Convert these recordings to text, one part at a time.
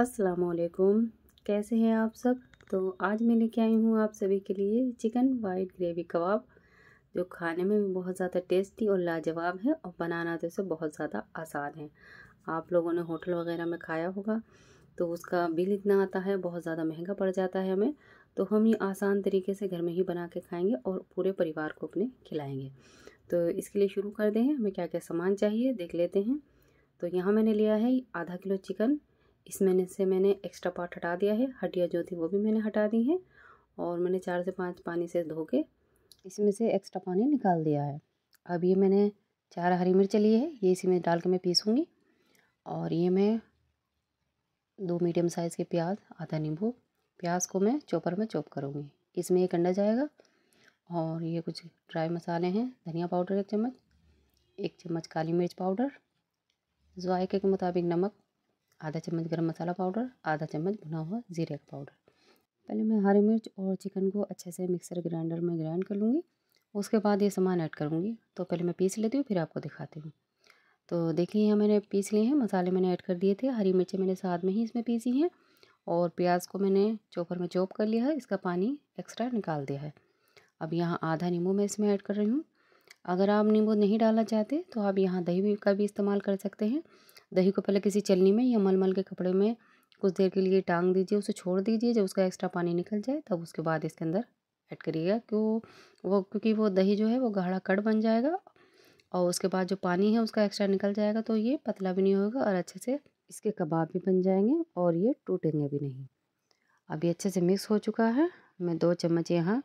असलकुम कैसे हैं आप सब तो आज मैं लेके आई हूँ आप सभी के लिए चिकन वाइट ग्रेवी कबाब जो खाने में भी बहुत ज़्यादा टेस्टी और लाजवाब है और बनाना तो इसे बहुत ज़्यादा आसान है आप लोगों ने होटल वगैरह में खाया होगा तो उसका बिल इतना आता है बहुत ज़्यादा महंगा पड़ जाता है हमें तो हम ये आसान तरीके से घर में ही बना के खाएँगे और पूरे परिवार को अपने खिलाएँगे तो इसके लिए शुरू कर दें हमें क्या क्या सामान चाहिए देख लेते हैं तो यहाँ मैंने लिया है आधा किलो चिकन इसमें से मैंने एक्स्ट्रा पार्ट हटा दिया है हड्डियाँ जो थी वो भी मैंने हटा दी हैं और मैंने चार से पाँच पानी से धो के इसमें से एक्स्ट्रा पानी निकाल दिया है अब ये मैंने चार हरी मिर्च ली है ये इसी में डाल के मैं पीसूँगी और ये मैं दो मीडियम साइज़ के प्याज आधा नींबू प्याज को मैं चॉपर में चॉप करूँगी इसमें एक अंडा जाएगा और ये कुछ ड्राई मसाले हैं धनिया पाउडर एक चम्मच एक चम्मच काली मिर्च पाउडर जायके के मुताबिक नमक आधा चम्मच गरम मसाला पाउडर आधा चम्मच भुना हुआ जीरे का पाउडर पहले मैं हरी मिर्च और चिकन को अच्छे से मिक्सर ग्राइंडर में ग्राइंड कर लूँगी उसके बाद ये सामान ऐड करूँगी तो पहले मैं पीस लेती हूँ फिर आपको दिखाती हूँ तो देखिए यहाँ मैंने पीस लिए हैं मसाले मैंने ऐड कर दिए थे हरी मिर्चें मैंने साथ में ही इसमें पीसी हैं और प्याज को मैंने चोपर में चोप कर लिया है इसका पानी एक्स्ट्रा निकाल दिया है अब यहाँ आधा नींबू मैं इसमें ऐड कर रही हूँ अगर आप नींबू नहीं डालना चाहते तो आप यहाँ दही का भी इस्तेमाल कर सकते हैं दही को पहले किसी चलनी में या मलमल के कपड़े में कुछ देर के लिए टांग दीजिए उसे छोड़ दीजिए जब उसका एक्स्ट्रा पानी निकल जाए तब उसके बाद इसके अंदर ऐड करिएगा क्यों वो क्योंकि वो दही जो है वो गाढ़ा कड़ बन जाएगा और उसके बाद जो पानी है उसका एक्स्ट्रा निकल जाएगा तो ये पतला भी नहीं होगा और अच्छे से इसके कबाब भी बन जाएंगे और ये टूटेंगे भी नहीं अब ये अच्छे से मिक्स हो चुका है मैं दो चम्मच यहाँ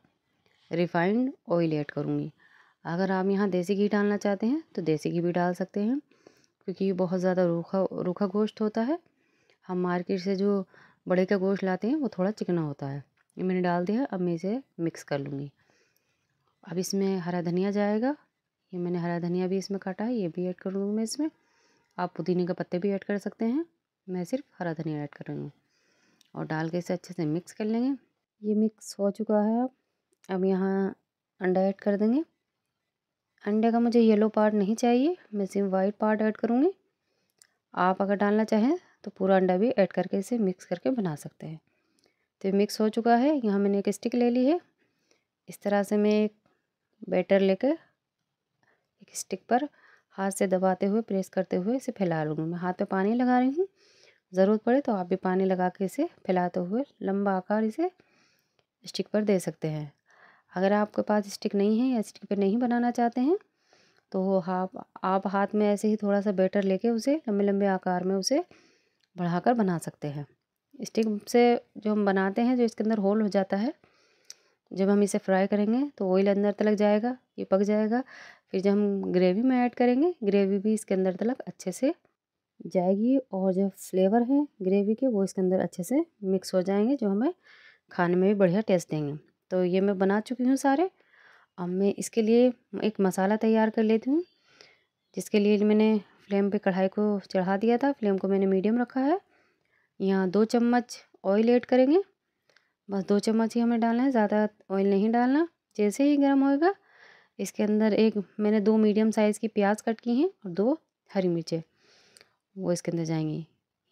रिफाइंड ऑयल ऐड करूँगी अगर आप यहाँ देसी घी डालना चाहते हैं तो देसी घी भी डाल सकते हैं क्योंकि ये बहुत ज़्यादा रूखा रूखा गोश्त होता है हम मार्केट से जो बड़े का गोश्त लाते हैं वो थोड़ा चिकना होता है ये मैंने डाल दिया अब मैं इसे मिक्स कर लूँगी अब इसमें हरा धनिया जाएगा ये मैंने हरा धनिया भी इसमें काटा है ये भी ऐड कर लूँगी मैं इसमें आप पुदीने के पत्ते भी ऐड कर सकते हैं मैं सिर्फ हरा धनिया ऐड कर रही हूँ और डाल के इसे अच्छे से मिक्स कर लेंगे ये मिक्स हो चुका है अब यहाँ अंडा ऐड कर देंगे अंडे का मुझे येलो पार्ट नहीं चाहिए मैं सिर्फ वाइट पार्ट ऐड करूँगी आप अगर डालना चाहें तो पूरा अंडा भी ऐड करके इसे मिक्स करके बना सकते हैं तो ये मिक्स हो चुका है यहाँ मैंने एक स्टिक ले ली है इस तरह से मैं एक बैटर लेकर एक स्टिक पर हाथ से दबाते हुए प्रेस करते हुए इसे फैला लूँगी मैं हाथ पे पानी लगा रही हूँ ज़रूरत पड़े तो आप भी पानी लगा के इसे फैलाते हुए लंबा आकार इसे स्टिक पर दे सकते हैं अगर आपके पास स्टिक नहीं है या स्टिक पे नहीं बनाना चाहते हैं तो आप आप हाथ में ऐसे ही थोड़ा सा बैटर लेके उसे लंबे लंबे आकार में उसे बढ़ाकर बना सकते हैं स्टिक से जो हम बनाते हैं जो इसके अंदर होल हो जाता है जब हम इसे फ्राई करेंगे तो ऑयल अंदर तलक जाएगा ये पक जाएगा फिर जब हम ग्रेवी में ऐड करेंगे ग्रेवी भी इसके अंदर तलक अच्छे से जाएगी और जो फ्लेवर हैं ग्रेवी के वो इसके अंदर अच्छे से मिक्स हो जाएंगे जो हमें खाने में भी बढ़िया टेस्ट देंगे तो ये मैं बना चुकी हूँ सारे अब मैं इसके लिए एक मसाला तैयार कर लेती हूँ जिसके लिए मैंने फ्लेम पे कढ़ाई को चढ़ा दिया था फ्लेम को मैंने मीडियम रखा है यहाँ दो चम्मच ऑयल ऐड करेंगे बस दो चम्मच ही हमें डालना है ज़्यादा ऑयल नहीं डालना जैसे ही गर्म होएगा इसके अंदर एक मैंने दो मीडियम साइज़ की प्याज कट की हैं और दो हरी मिर्चें वो इसके अंदर जाएंगी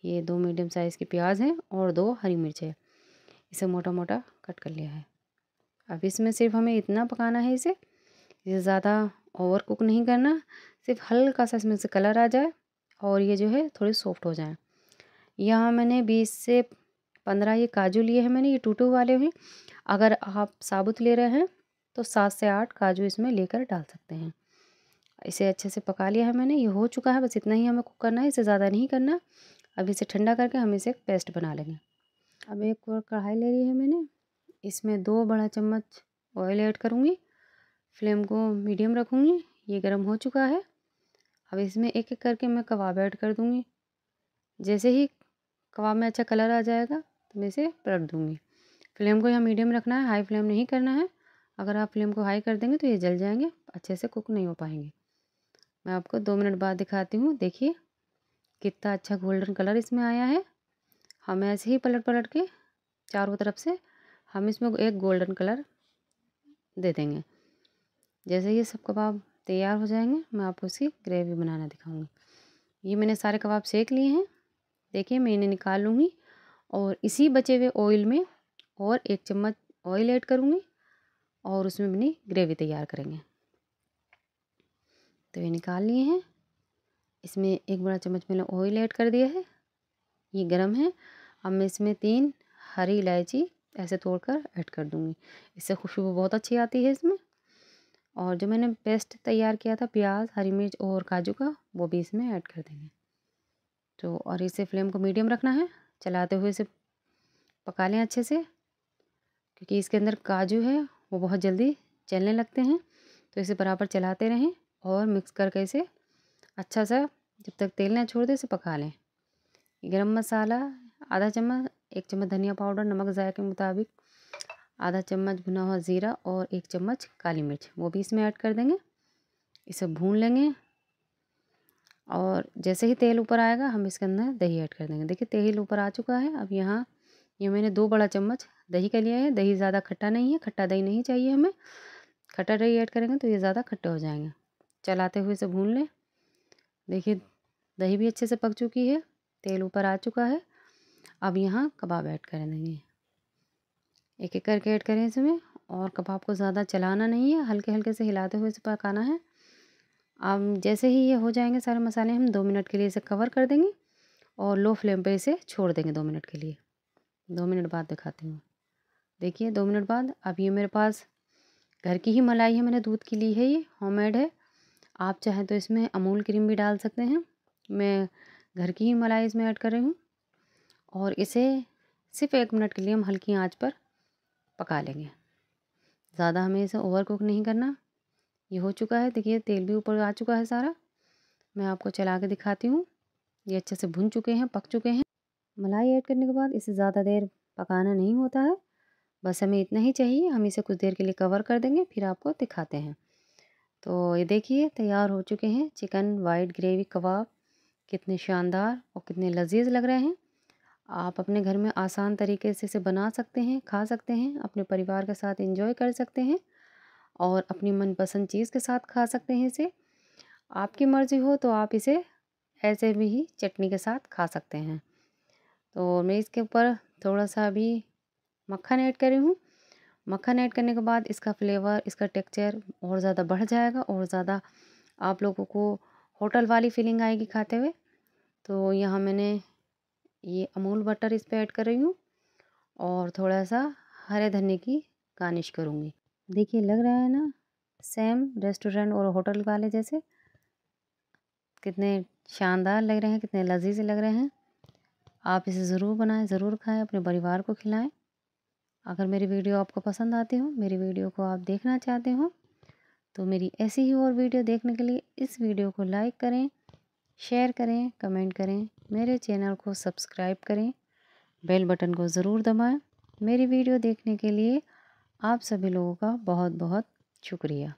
ये दो मीडियम साइज़ की प्याज हैं और दो हरी मिर्चें इसे मोटा मोटा कट कर लिया है अब इसमें सिर्फ हमें इतना पकाना है इसे इसे ज़्यादा ओवर कुक नहीं करना सिर्फ हल्का सा इसमें से कलर आ जाए और ये जो है थोड़े सॉफ्ट हो जाए यहाँ मैंने बीस से पंद्रह ये काजू लिए हैं मैंने ये टूटू वाले हुए अगर आप साबुत ले रहे हैं तो सात से आठ काजू इसमें लेकर डाल सकते हैं इसे अच्छे से पका लिया है मैंने ये हो चुका है बस इतना ही हमें कुक करना है इसे ज़्यादा नहीं करना अब इसे ठंडा करके हम इसे एक पेस्ट बना लेंगे अब एक और कढ़ाई ले ली है मैंने इसमें दो बड़ा चम्मच ऑयल ऐड करूँगी फ्लेम को मीडियम रखूँगी ये गर्म हो चुका है अब इसमें एक एक करके मैं कबाब ऐड कर दूँगी जैसे ही कबाब में अच्छा कलर आ जाएगा तो मैं इसे पलट दूँगी फ्लेम को यहाँ मीडियम रखना है हाई फ्लेम नहीं करना है अगर आप फ्लेम को हाई कर देंगे तो ये जल जाएंगे अच्छे से कुक नहीं हो पाएंगे मैं आपको दो मिनट बाद दिखाती हूँ देखिए कितना अच्छा गोल्डन कलर इसमें आया है हम हाँ, ऐसे ही पलट पलट के चारों तरफ से हम इसमें एक गोल्डन कलर दे देंगे जैसे ये सब कबाब तैयार हो जाएंगे मैं आपको इसकी ग्रेवी बनाना दिखाऊंगी ये मैंने सारे कबाब सेक लिए हैं देखिए मैं इन्हें निकाल लूँगी और इसी बचे हुए ऑयल में और एक चम्मच ऑयल ऐड करूँगी और उसमें अपनी ग्रेवी तैयार करेंगे तो ये निकाल लिए हैं इसमें एक बड़ा चम्मच मैंने ऑयल ऐड कर दिया है ये गर्म है अब मैं इसमें तीन हरी इलायची ऐसे तोड़ कर ऐड कर दूँगी इससे खुशबू बहुत अच्छी आती है इसमें और जो मैंने पेस्ट तैयार किया था प्याज हरी मिर्च और काजू का वो भी इसमें ऐड कर देंगे तो और इसे फ्लेम को मीडियम रखना है चलाते हुए इसे पका लें अच्छे से क्योंकि इसके अंदर काजू है वो बहुत जल्दी चलने लगते हैं तो इसे बराबर चलाते रहें और मिक्स करके इसे अच्छा सा जब तक तेल ना छोड़ दे इसे पका लें गरम मसाला आधा चम्मच एक चम्मच धनिया पाउडर नमक ज़ाय के मुताबिक आधा चम्मच भुना हुआ ज़ीरा और एक चम्मच काली मिर्च वो भी इसमें ऐड कर देंगे इसे भून लेंगे और जैसे ही तेल ऊपर आएगा हम इसके अंदर दही ऐड कर देंगे देखिए तेल ऊपर आ चुका है अब यहाँ ये मैंने दो बड़ा चम्मच दही का लिया है दही ज़्यादा खट्टा नहीं है खट्टा दही नहीं चाहिए हमें खट्टा दही ऐड करेंगे तो ये ज़्यादा खट्टे हो जाएंगे चलाते हुए इसे भून लें देखिए दही भी अच्छे से पक चुकी है तेल ऊपर आ चुका है अब यहाँ कबाब ऐड कर देंगे एक एक करके ऐड करें इसमें और कबाब को ज़्यादा चलाना नहीं है हल्के हल्के से हिलाते हुए इसे पकाना है अब जैसे ही ये हो जाएंगे सारे मसाले हम दो मिनट के लिए इसे कवर कर देंगे और लो फ्लेम पे इसे छोड़ देंगे दो मिनट के लिए दो मिनट बाद दिखाती हूँ देखिए दो मिनट बाद अब ये मेरे पास घर की ही मलाई है मैंने दूध की ली है ये होममेड है आप चाहें तो इसमें अमूल क्रीम भी डाल सकते हैं मैं घर की ही मलाई इसमें ऐड कर रही हूँ और इसे सिर्फ एक मिनट के लिए हम हल्की आंच पर पका लेंगे ज़्यादा हमें इसे ओवर कुक नहीं करना ये हो चुका है देखिए तेल भी ऊपर आ चुका है सारा मैं आपको चला के दिखाती हूँ ये अच्छे से भुन चुके हैं पक चुके हैं मलाई ऐड करने के बाद इसे ज़्यादा देर पकाना नहीं होता है बस हमें इतना ही चाहिए हम इसे कुछ देर के लिए कवर कर देंगे फिर आपको दिखाते हैं तो ये देखिए तैयार हो चुके हैं चिकन वाइट ग्रेवी कबाब कितने शानदार और कितने लजीज लग रहे हैं आप अपने घर में आसान तरीके से इसे बना सकते हैं खा सकते हैं अपने परिवार के साथ इंजॉय कर सकते हैं और अपनी मनपसंद चीज़ के साथ खा सकते हैं इसे आपकी मर्ज़ी हो तो आप इसे ऐसे भी ही चटनी के साथ खा सकते हैं तो मैं इसके ऊपर थोड़ा सा अभी मक्खन ऐड करी हूँ मक्खन ऐड करने के बाद इसका फ्लेवर इसका टेक्सचर और ज़्यादा बढ़ जाएगा और ज़्यादा आप लोगों को होटल वाली फीलिंग आएगी खाते हुए तो यहाँ मैंने ये अमूल बटर इस पर ऐड कर रही हूँ और थोड़ा सा हरे धनिए की गार्निश करूँगी देखिए लग रहा है ना सेम रेस्टोरेंट और होटल वाले जैसे कितने शानदार लग रहे हैं कितने लजीज लग रहे हैं आप इसे ज़रूर बनाएं ज़रूर खाएं अपने परिवार को खिलाएं अगर मेरी वीडियो आपको पसंद आती हो मेरी वीडियो को आप देखना चाहते हो तो मेरी ऐसी ही और वीडियो देखने के लिए इस वीडियो को लाइक करें शेयर करें कमेंट करें मेरे चैनल को सब्सक्राइब करें बेल बटन को ज़रूर दबाएं मेरी वीडियो देखने के लिए आप सभी लोगों का बहुत बहुत शुक्रिया